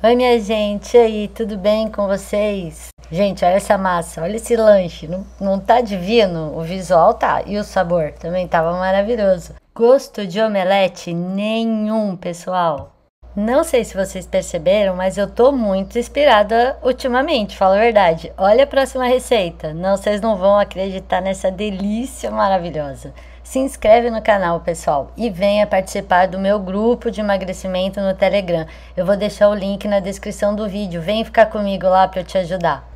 Oi, minha gente, e aí, tudo bem com vocês? Gente, olha essa massa, olha esse lanche, não, não tá divino? O visual tá, e o sabor também tava maravilhoso. Gosto de omelete nenhum, pessoal. Não sei se vocês perceberam, mas eu tô muito inspirada ultimamente, fala a verdade. Olha a próxima receita. Não, vocês não vão acreditar nessa delícia maravilhosa. Se inscreve no canal, pessoal, e venha participar do meu grupo de emagrecimento no Telegram. Eu vou deixar o link na descrição do vídeo. Vem ficar comigo lá para eu te ajudar.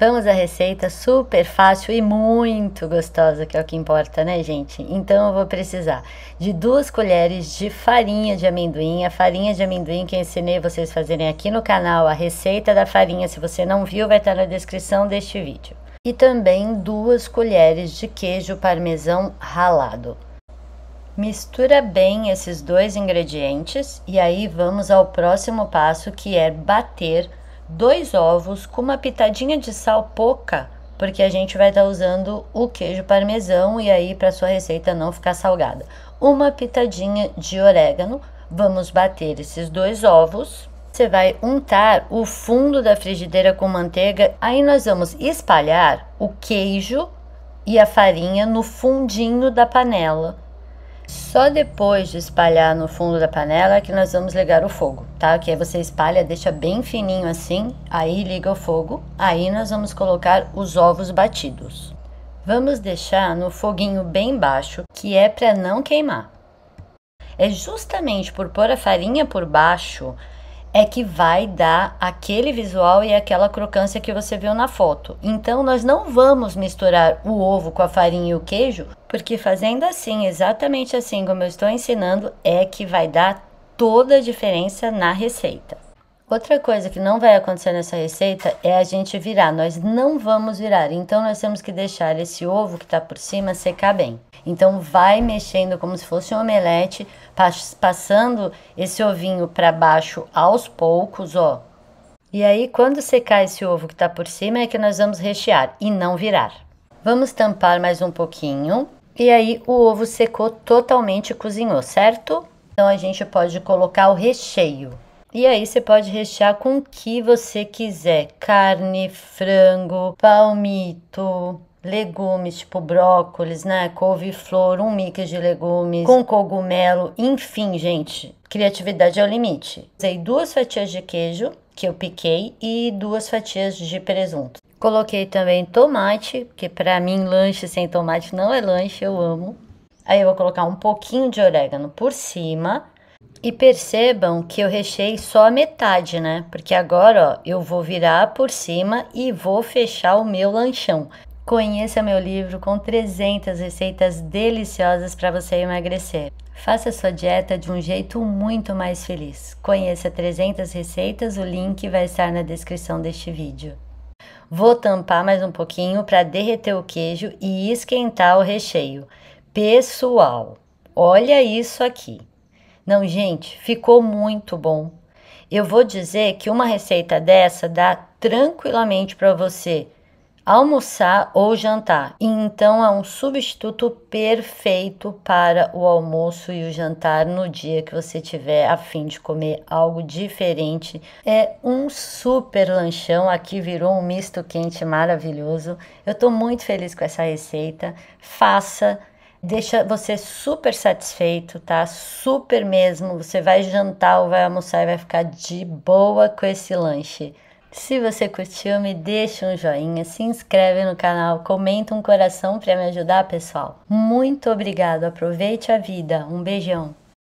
Vamos à receita super fácil e muito gostosa, que é o que importa, né, gente? Então eu vou precisar de duas colheres de farinha de amendoim, a farinha de amendoim que eu ensinei vocês fazerem aqui no canal, a receita da farinha, se você não viu, vai estar na descrição deste vídeo. E também duas colheres de queijo parmesão ralado. Mistura bem esses dois ingredientes e aí vamos ao próximo passo que é bater dois ovos com uma pitadinha de sal pouca, porque a gente vai estar tá usando o queijo parmesão e aí para sua receita não ficar salgada. Uma pitadinha de orégano. Vamos bater esses dois ovos. Você vai untar o fundo da frigideira com manteiga. Aí nós vamos espalhar o queijo e a farinha no fundinho da panela só depois de espalhar no fundo da panela é que nós vamos ligar o fogo, tá? Que aí você espalha, deixa bem fininho assim, aí liga o fogo, aí nós vamos colocar os ovos batidos. Vamos deixar no foguinho bem baixo, que é para não queimar. É justamente por pôr a farinha por baixo é que vai dar aquele visual e aquela crocância que você viu na foto. Então, nós não vamos misturar o ovo com a farinha e o queijo, porque fazendo assim, exatamente assim como eu estou ensinando, é que vai dar toda a diferença na receita. Outra coisa que não vai acontecer nessa receita é a gente virar. Nós não vamos virar, então nós temos que deixar esse ovo que está por cima secar bem. Então vai mexendo como se fosse um omelete, passando esse ovinho para baixo aos poucos, ó. E aí quando secar esse ovo que está por cima é que nós vamos rechear e não virar. Vamos tampar mais um pouquinho e aí o ovo secou totalmente, cozinhou, certo? Então a gente pode colocar o recheio. E aí você pode rechear com o que você quiser: carne, frango, palmito, legumes, tipo brócolis, né? Couve-flor, um mix de legumes, com cogumelo, enfim, gente. Criatividade é o limite. Usei duas fatias de queijo que eu piquei e duas fatias de presunto. Coloquei também tomate, porque para mim lanche sem tomate não é lanche, eu amo. Aí eu vou colocar um pouquinho de orégano por cima. E percebam que eu recheei só a metade, né? Porque agora, ó, eu vou virar por cima e vou fechar o meu lanchão. Conheça meu livro com 300 receitas deliciosas para você emagrecer. Faça sua dieta de um jeito muito mais feliz. Conheça 300 receitas, o link vai estar na descrição deste vídeo. Vou tampar mais um pouquinho para derreter o queijo e esquentar o recheio. Pessoal, olha isso aqui. Não, gente, ficou muito bom. Eu vou dizer que uma receita dessa dá tranquilamente para você almoçar ou jantar. então é um substituto perfeito para o almoço e o jantar no dia que você tiver a fim de comer algo diferente. É um super lanchão, aqui virou um misto quente maravilhoso. Eu estou muito feliz com essa receita. Faça deixa você super satisfeito, tá? Super mesmo. Você vai jantar ou vai almoçar e vai ficar de boa com esse lanche. Se você curtiu, me deixa um joinha, se inscreve no canal, comenta um coração para me ajudar, pessoal. Muito obrigado, aproveite a vida. Um beijão.